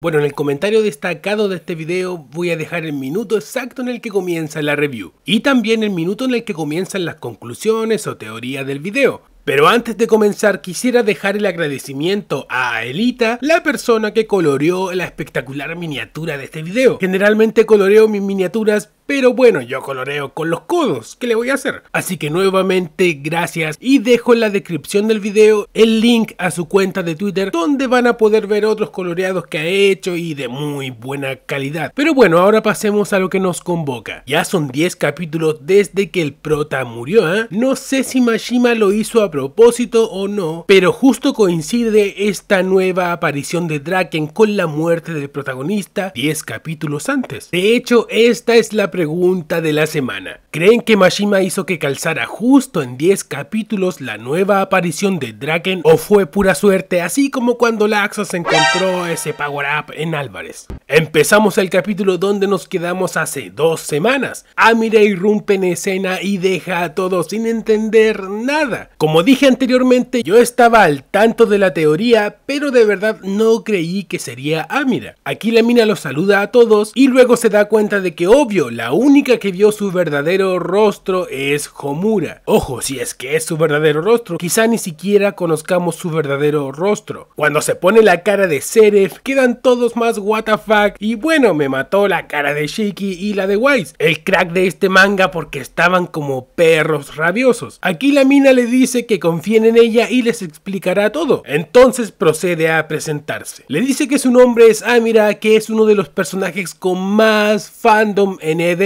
Bueno, en el comentario destacado de este video voy a dejar el minuto exacto en el que comienza la review y también el minuto en el que comienzan las conclusiones o teorías del video. Pero antes de comenzar quisiera dejar el agradecimiento a Elita, la persona que coloreó la espectacular miniatura de este video. Generalmente coloreo mis miniaturas pero bueno, yo coloreo con los codos, ¿qué le voy a hacer? Así que nuevamente gracias y dejo en la descripción del video el link a su cuenta de Twitter donde van a poder ver otros coloreados que ha hecho y de muy buena calidad. Pero bueno, ahora pasemos a lo que nos convoca. Ya son 10 capítulos desde que el prota murió, ¿eh? No sé si Mashima lo hizo a propósito o no, pero justo coincide esta nueva aparición de Draken con la muerte del protagonista 10 capítulos antes. De hecho, esta es la primera pregunta de la semana. ¿Creen que Mashima hizo que calzara justo en 10 capítulos la nueva aparición de Draken o fue pura suerte así como cuando Laxos encontró ese power up en Álvarez? Empezamos el capítulo donde nos quedamos hace dos semanas. Amira irrumpe en escena y deja a todos sin entender nada. Como dije anteriormente, yo estaba al tanto de la teoría, pero de verdad no creí que sería Amira. Aquí la mina los saluda a todos y luego se da cuenta de que obvio, la la única que vio su verdadero rostro es Homura. Ojo, si es que es su verdadero rostro, quizá ni siquiera conozcamos su verdadero rostro. Cuando se pone la cara de Seref, quedan todos más WTF y bueno, me mató la cara de Shiki y la de Wise, el crack de este manga porque estaban como perros rabiosos. Aquí la mina le dice que confíen en ella y les explicará todo. Entonces procede a presentarse. Le dice que su nombre es Amira, ah, que es uno de los personajes con más fandom en Ed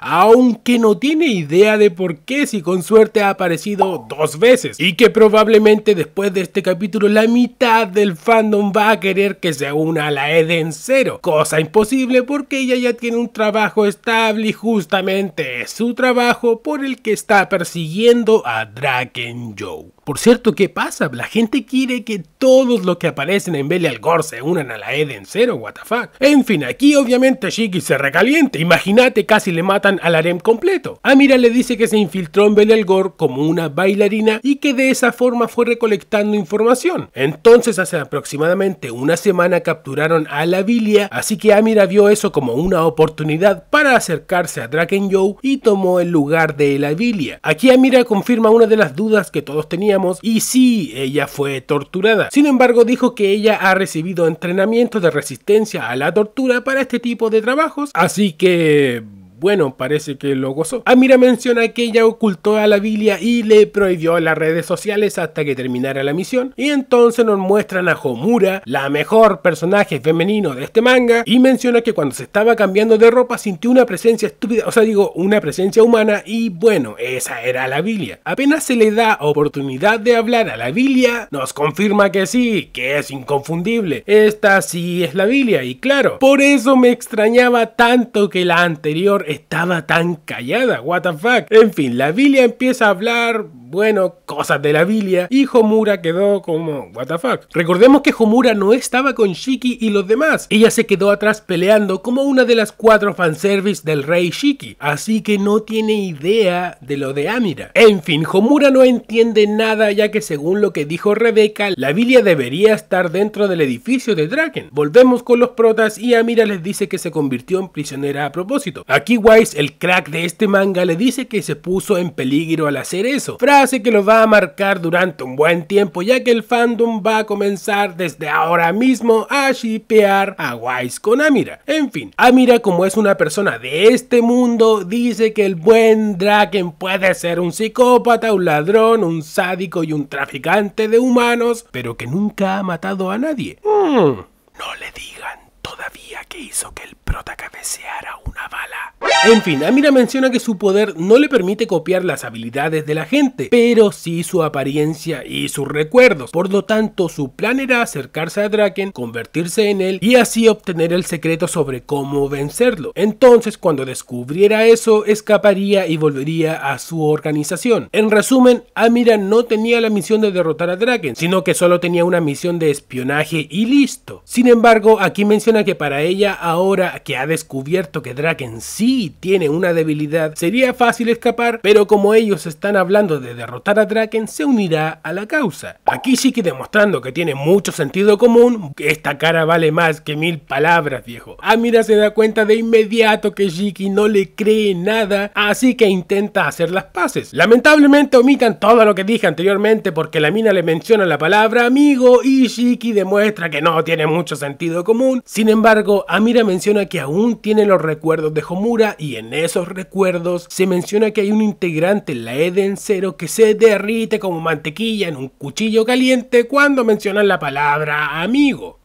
aunque no tiene idea de por qué si con suerte ha aparecido dos veces y que probablemente después de este capítulo la mitad del fandom va a querer que se una a la Eden Cero, cosa imposible porque ella ya tiene un trabajo estable y justamente es su trabajo por el que está persiguiendo a Draken Joe. Por cierto, ¿qué pasa? La gente quiere que todos los que aparecen en Belial Gore se unan a la Eden Zero, WTF. En fin, aquí obviamente Shiki se recaliente. Imagínate, casi le matan al harem completo. Amira le dice que se infiltró en Belial Gore como una bailarina y que de esa forma fue recolectando información. Entonces, hace aproximadamente una semana capturaron a la Vilia, así que Amira vio eso como una oportunidad para acercarse a Draken Joe y tomó el lugar de la Vilia. Aquí Amira confirma una de las dudas que todos tenían y sí, ella fue torturada. Sin embargo, dijo que ella ha recibido entrenamiento de resistencia a la tortura para este tipo de trabajos, así que bueno, parece que lo gozó. Amira ah, menciona que ella ocultó a la Biblia y le prohibió las redes sociales hasta que terminara la misión. Y entonces nos muestran a Homura, la mejor personaje femenino de este manga, y menciona que cuando se estaba cambiando de ropa sintió una presencia estúpida, o sea, digo, una presencia humana, y bueno, esa era la Biblia. Apenas se le da oportunidad de hablar a la Biblia, nos confirma que sí, que es inconfundible. Esta sí es la Biblia, y claro, por eso me extrañaba tanto que la anterior estaba tan callada, what the fuck. En fin, la Biblia empieza a hablar bueno, cosas de la Biblia, y Homura quedó como, what the fuck. Recordemos que Homura no estaba con Shiki y los demás, ella se quedó atrás peleando como una de las cuatro fanservice del rey Shiki, así que no tiene idea de lo de Amira. En fin, Homura no entiende nada ya que según lo que dijo Rebeca, la Biblia debería estar dentro del edificio de Draken. Volvemos con los protas y Amira les dice que se convirtió en prisionera a propósito. Aquí Wise, el crack de este manga, le dice que se puso en peligro al hacer eso. Así que lo va a marcar durante un buen tiempo, ya que el fandom va a comenzar desde ahora mismo a shipear a Wise con Amira. En fin, Amira como es una persona de este mundo, dice que el buen Draken puede ser un psicópata, un ladrón, un sádico y un traficante de humanos, pero que nunca ha matado a nadie. Mm. No le digan todavía que hizo que el prota cabeceara una en fin, Amira menciona que su poder no le permite copiar las habilidades de la gente, pero sí su apariencia y sus recuerdos. Por lo tanto, su plan era acercarse a Draken, convertirse en él y así obtener el secreto sobre cómo vencerlo. Entonces, cuando descubriera eso, escaparía y volvería a su organización. En resumen, Amira no tenía la misión de derrotar a Draken, sino que solo tenía una misión de espionaje y listo. Sin embargo, aquí menciona que para ella, ahora que ha descubierto que Draken sí tiene una debilidad, sería fácil escapar, pero como ellos están hablando de derrotar a Draken, se unirá a la causa. Aquí Shiki demostrando que tiene mucho sentido común, esta cara vale más que mil palabras, viejo. Amira ah, se da cuenta de inmediato que Shiki no le cree nada, así que intenta hacer las paces. Lamentablemente omitan todo lo que dije anteriormente porque la mina le menciona la palabra amigo y Shiki demuestra que no tiene mucho sentido común. Sin embargo, Amira menciona que aún tiene los recuerdos de Homura y en esos recuerdos se menciona que hay un integrante e en la Eden Zero que se derrite como mantequilla en un cuchillo caliente cuando mencionan la palabra amigo.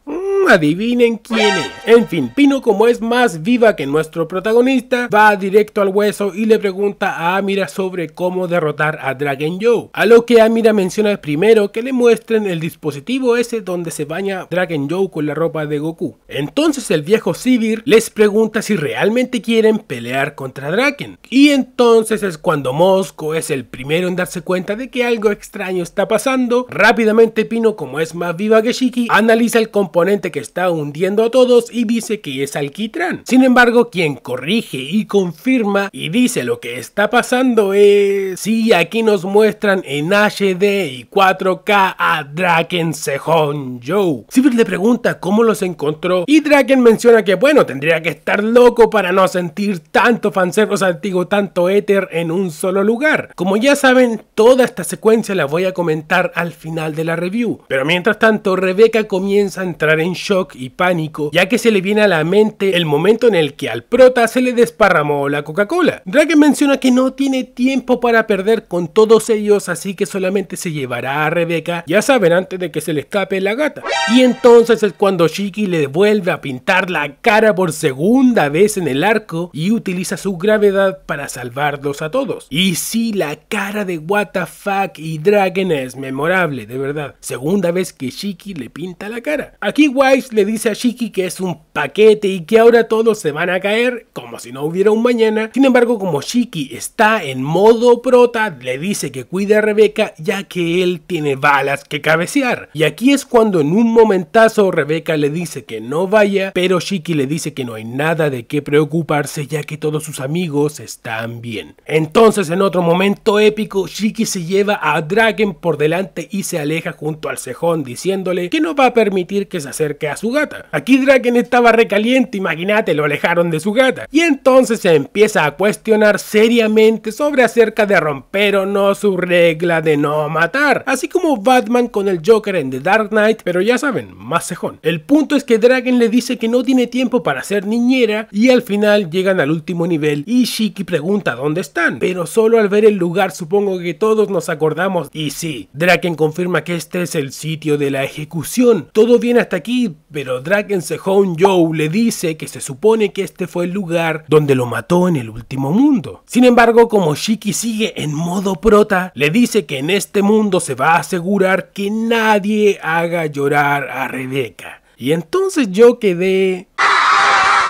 Adivinen quién es. En fin, Pino como es más viva que nuestro protagonista, va directo al hueso y le pregunta a Amira sobre cómo derrotar a Dragon Joe. A lo que Amira menciona primero que le muestren el dispositivo ese donde se baña Dragon Joe con la ropa de Goku. Entonces el viejo Sivir les pregunta si realmente quieren pelear contra Draken. Y entonces es cuando Mosco es el primero en darse cuenta de que algo extraño está pasando. Rápidamente Pino como es más viva que Shiki analiza el componente que está hundiendo a todos y dice que es alquitrán. Sin embargo, quien corrige y confirma y dice lo que está pasando es... Sí, aquí nos muestran en HD y 4K a Draken Sejon Joe. le pregunta cómo los encontró y Draken menciona que bueno, tendría que estar loco para no sentir tanto fanservice antiguo, tanto éter en un solo lugar. Como ya saben, toda esta secuencia la voy a comentar al final de la review. Pero mientras tanto, Rebeca comienza a entrar en shock y pánico, ya que se le viene a la mente el momento en el que al prota se le desparramó la Coca-Cola. Dragon menciona que no tiene tiempo para perder con todos ellos, así que solamente se llevará a Rebeca, ya saben, antes de que se le escape la gata. Y entonces es cuando Shiki le vuelve a pintar la cara por segunda vez en el arco y utiliza su gravedad para salvarlos a todos. Y sí, la cara de WTF y Dragon es memorable, de verdad. Segunda vez que Shiki le pinta la cara. Aquí le dice a Shiki que es un paquete y que ahora todos se van a caer como si no hubiera un mañana. Sin embargo, como Shiki está en modo prota, le dice que cuide a Rebeca ya que él tiene balas que cabecear. Y aquí es cuando en un momentazo Rebeca le dice que no vaya, pero Shiki le dice que no hay nada de qué preocuparse ya que todos sus amigos están bien. Entonces en otro momento épico, Shiki se lleva a Dragon por delante y se aleja junto al cejón diciéndole que no va a permitir que se acerque a su gata. Aquí Draken estaba recaliente, imagínate, lo alejaron de su gata. Y entonces se empieza a cuestionar seriamente sobre acerca de romper o no su regla de no matar. Así como Batman con el Joker en The Dark Knight, pero ya saben, más cejón. El punto es que Draken le dice que no tiene tiempo para ser niñera y al final llegan al último nivel y Shiki pregunta dónde están. Pero solo al ver el lugar supongo que todos nos acordamos y sí, Draken confirma que este es el sitio de la ejecución. Todo viene hasta aquí, pero Dragon Joe le dice que se supone que este fue el lugar donde lo mató en el último mundo. Sin embargo, como Shiki sigue en modo prota, le dice que en este mundo se va a asegurar que nadie haga llorar a Rebeca. Y entonces yo quedé...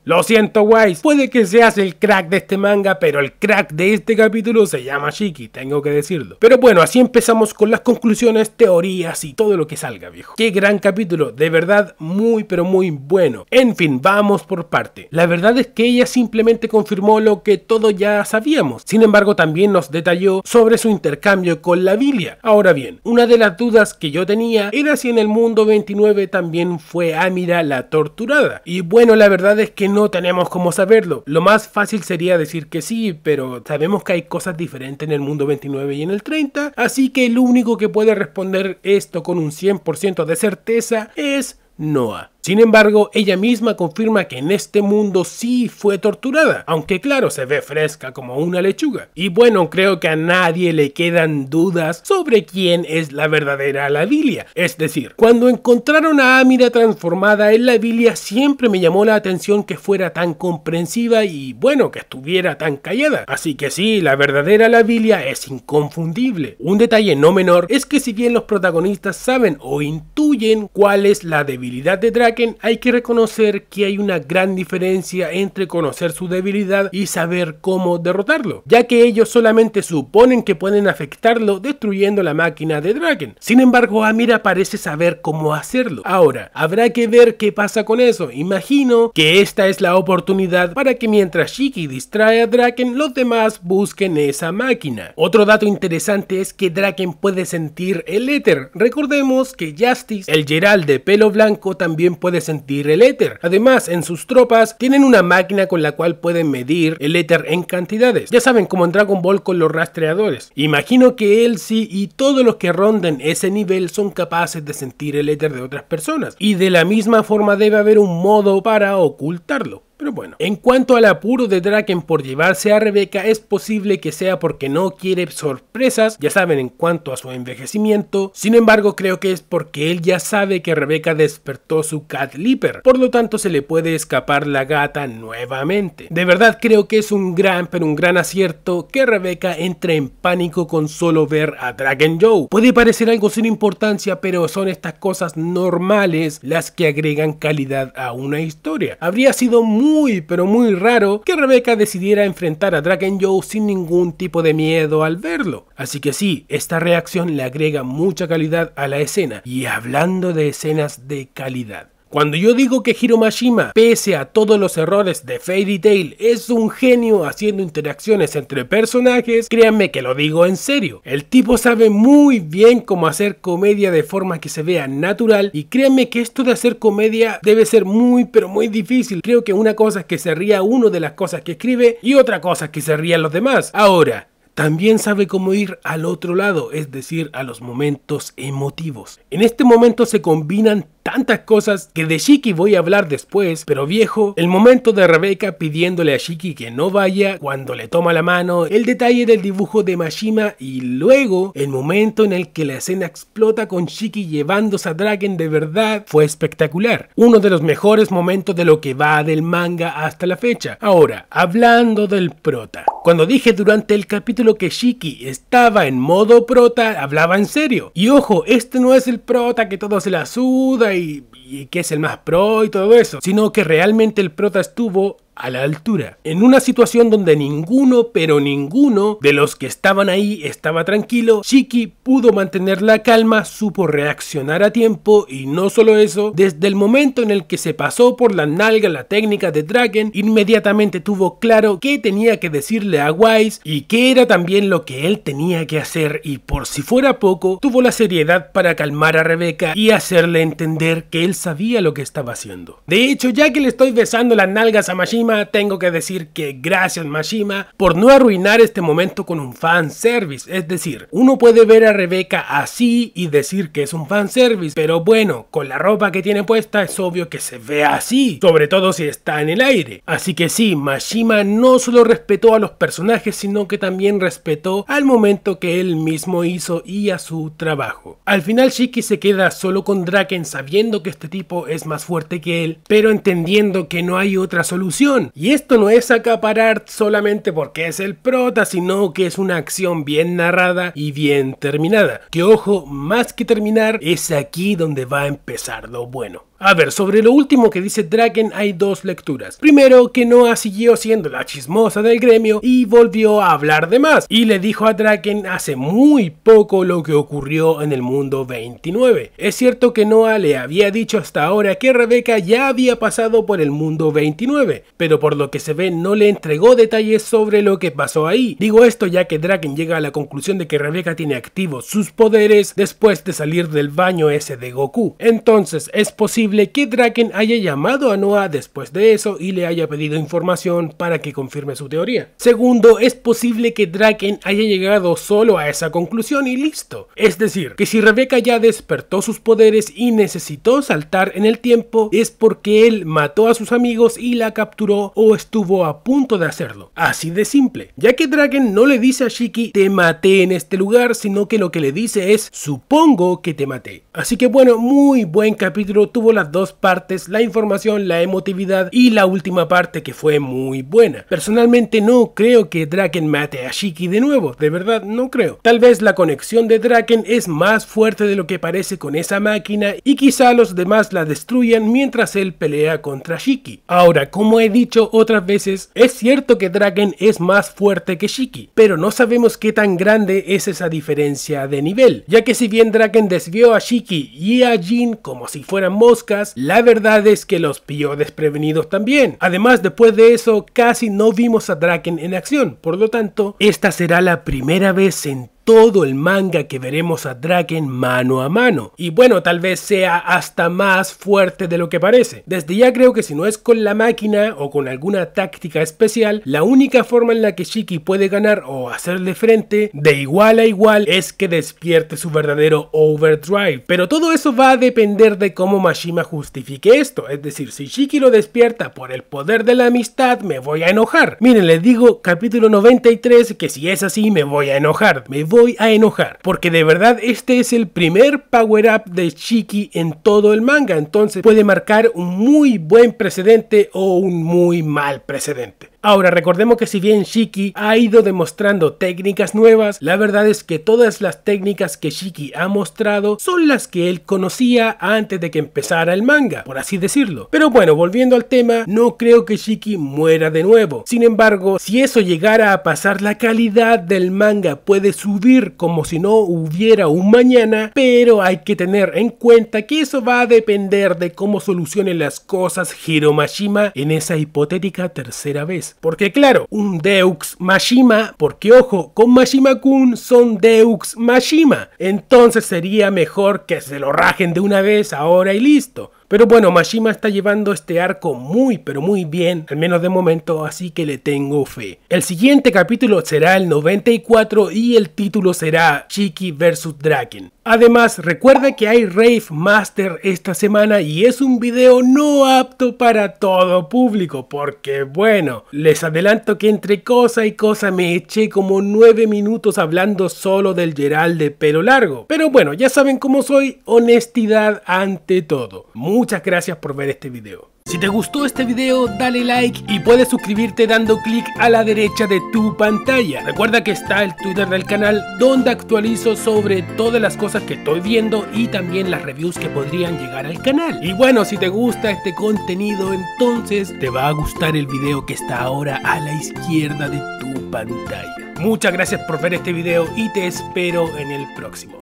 Lo siento, Wise, puede que seas el crack de este manga, pero el crack de este capítulo se llama Shiki, tengo que decirlo. Pero bueno, así empezamos con las conclusiones, teorías y todo lo que salga, viejo. Qué gran capítulo, de verdad muy pero muy bueno. En fin, vamos por parte. La verdad es que ella simplemente confirmó lo que todo ya sabíamos. Sin embargo, también nos detalló sobre su intercambio con la Vilia. Ahora bien, una de las dudas que yo tenía era si en el mundo 29 también fue Amira ah, la torturada. Y bueno, la verdad es que no no tenemos cómo saberlo. Lo más fácil sería decir que sí, pero sabemos que hay cosas diferentes en el mundo 29 y en el 30, así que el único que puede responder esto con un 100% de certeza es Noah. Sin embargo, ella misma confirma que en este mundo sí fue torturada, aunque claro, se ve fresca como una lechuga. Y bueno, creo que a nadie le quedan dudas sobre quién es la verdadera Lavilia. Es decir, cuando encontraron a Amira transformada en Lavilia, siempre me llamó la atención que fuera tan comprensiva y bueno, que estuviera tan callada. Así que sí, la verdadera Lavilia es inconfundible. Un detalle no menor es que si bien los protagonistas saben o intuyen cuál es la debilidad de Drag, hay que reconocer que hay una gran diferencia entre conocer su debilidad y saber cómo derrotarlo, ya que ellos solamente suponen que pueden afectarlo destruyendo la máquina de Draken. Sin embargo, Amira parece saber cómo hacerlo. Ahora, habrá que ver qué pasa con eso. Imagino que esta es la oportunidad para que mientras Shiki distrae a Draken, los demás busquen esa máquina. Otro dato interesante es que Draken puede sentir el éter. Recordemos que Justice, el Gerald de pelo blanco, también puede puede sentir el éter. Además, en sus tropas tienen una máquina con la cual pueden medir el éter en cantidades. Ya saben, como en Dragon Ball con los rastreadores. Imagino que sí. y todos los que ronden ese nivel son capaces de sentir el éter de otras personas. Y de la misma forma debe haber un modo para ocultarlo. Pero bueno, en cuanto al apuro de Draken por llevarse a Rebeca, es posible que sea porque no quiere sorpresas, ya saben en cuanto a su envejecimiento. Sin embargo, creo que es porque él ya sabe que Rebeca despertó su Cat Leaper, por lo tanto se le puede escapar la gata nuevamente. De verdad creo que es un gran, pero un gran acierto que Rebeca entre en pánico con solo ver a Draken Joe. Puede parecer algo sin importancia, pero son estas cosas normales las que agregan calidad a una historia. Habría sido muy muy pero muy raro que Rebecca decidiera enfrentar a Dragon Joe sin ningún tipo de miedo al verlo. Así que sí, esta reacción le agrega mucha calidad a la escena. Y hablando de escenas de calidad. Cuando yo digo que Hiromashima, pese a todos los errores de Fairy Tail, es un genio haciendo interacciones entre personajes, créanme que lo digo en serio. El tipo sabe muy bien cómo hacer comedia de forma que se vea natural y créanme que esto de hacer comedia debe ser muy pero muy difícil. Creo que una cosa es que se ría uno de las cosas que escribe y otra cosa es que se rían los demás. Ahora, también sabe cómo ir al otro lado, es decir, a los momentos emotivos. En este momento se combinan tantas cosas que de Shiki voy a hablar después, pero viejo, el momento de Rebeca pidiéndole a Shiki que no vaya cuando le toma la mano, el detalle del dibujo de Mashima y luego el momento en el que la escena explota con Shiki llevándose a Draken de verdad fue espectacular. Uno de los mejores momentos de lo que va del manga hasta la fecha. Ahora, hablando del prota. Cuando dije durante el capítulo que Shiki estaba en modo prota, hablaba en serio. Y ojo, este no es el prota que todo se la suda y, y que es el más pro y todo eso, sino que realmente el prota estuvo a la altura, en una situación donde ninguno, pero ninguno de los que estaban ahí estaba tranquilo, Shiki pudo mantener la calma, supo reaccionar a tiempo y no solo eso, desde el momento en el que se pasó por la nalga la técnica de Dragon inmediatamente tuvo claro qué tenía que decirle a Wise y qué era también lo que él tenía que hacer y por si fuera poco, tuvo la seriedad para calmar a Rebeca y hacerle entender que él sabía lo que estaba haciendo. De hecho, ya que le estoy besando las nalgas a Mashima, tengo que decir que gracias Mashima por no arruinar este momento con un fanservice. Es decir, uno puede ver a Rebeca así y decir que es un fanservice, pero bueno, con la ropa que tiene puesta es obvio que se ve así, sobre todo si está en el aire. Así que sí, Mashima no solo respetó a los personajes, sino que también respetó al momento que él mismo hizo y a su trabajo. Al final Shiki se queda solo con Draken sabiendo que este este tipo es más fuerte que él, pero entendiendo que no hay otra solución. Y esto no es acaparar solamente porque es el prota, sino que es una acción bien narrada y bien terminada. Que ojo, más que terminar, es aquí donde va a empezar lo bueno. A ver, sobre lo último que dice Draken hay dos lecturas. Primero, que Noah siguió siendo la chismosa del gremio y volvió a hablar de más. Y le dijo a Draken hace muy poco lo que ocurrió en el mundo 29. Es cierto que Noah le había dicho hasta ahora que Rebeca ya había pasado por el mundo 29, pero por lo que se ve no le entregó detalles sobre lo que pasó ahí. Digo esto ya que Draken llega a la conclusión de que Rebeca tiene activos sus poderes después de salir del baño ese de Goku. Entonces es posible que Draken haya llamado a Noah después de eso y le haya pedido información para que confirme su teoría. Segundo, es posible que Draken haya llegado solo a esa conclusión y listo. Es decir, que si Rebeca ya despertó sus poderes y necesitó saltar en el tiempo, es porque él mató a sus amigos y la capturó o estuvo a punto de hacerlo. Así de simple. Ya que Draken no le dice a Shiki, te maté en este lugar, sino que lo que le dice es, supongo que te maté. Así que bueno, muy buen capítulo tuvo las dos partes, la información, la emotividad y la última parte que fue muy buena. Personalmente no creo que Draken mate a Shiki de nuevo, de verdad no creo. Tal vez la conexión de Draken es más fuerte de lo que parece con esa máquina y quizá los demás la destruyan mientras él pelea contra Shiki. Ahora, como he dicho otras veces, es cierto que Draken es más fuerte que Shiki, pero no sabemos qué tan grande es esa diferencia de nivel, ya que si bien Draken desvió a Shiki y a Jin como si fueran moscas, la verdad es que los pilló desprevenidos también. Además, después de eso, casi no vimos a Draken en acción, por lo tanto, esta será la primera vez en todo el manga que veremos a Draken mano a mano. Y bueno, tal vez sea hasta más fuerte de lo que parece. Desde ya creo que si no es con la máquina o con alguna táctica especial, la única forma en la que Shiki puede ganar o hacerle frente de igual a igual es que despierte su verdadero overdrive. Pero todo eso va a depender de cómo Mashima justifique esto. Es decir, si Shiki lo despierta por el poder de la amistad, me voy a enojar. Miren, les digo capítulo 93 que si es así me voy a enojar. Me voy a enojar. Porque de verdad este es el primer power up de Chiki en todo el manga. Entonces puede marcar un muy buen precedente o un muy mal precedente. Ahora, recordemos que si bien Shiki ha ido demostrando técnicas nuevas, la verdad es que todas las técnicas que Shiki ha mostrado son las que él conocía antes de que empezara el manga, por así decirlo. Pero bueno, volviendo al tema, no creo que Shiki muera de nuevo. Sin embargo, si eso llegara a pasar, la calidad del manga puede subir como si no hubiera un mañana, pero hay que tener en cuenta que eso va a depender de cómo solucione las cosas Hiromashima en esa hipotética tercera vez. Porque claro, un Deux Mashima, porque ojo, con Mashima Kun son Deux Mashima. Entonces sería mejor que se lo rajen de una vez ahora y listo. Pero bueno, Mashima está llevando este arco muy pero muy bien, al menos de momento, así que le tengo fe. El siguiente capítulo será el 94 y el título será Chiki vs Draken. Además, recuerda que hay Rave Master esta semana y es un video no apto para todo público, porque bueno, les adelanto que entre cosa y cosa me eché como 9 minutos hablando solo del Gerald de pelo largo. Pero bueno, ya saben cómo soy, honestidad ante todo muchas gracias por ver este video. Si te gustó este video dale like y puedes suscribirte dando clic a la derecha de tu pantalla. Recuerda que está el Twitter del canal donde actualizo sobre todas las cosas que estoy viendo y también las reviews que podrían llegar al canal. Y bueno, si te gusta este contenido entonces te va a gustar el video que está ahora a la izquierda de tu pantalla. Muchas gracias por ver este video y te espero en el próximo.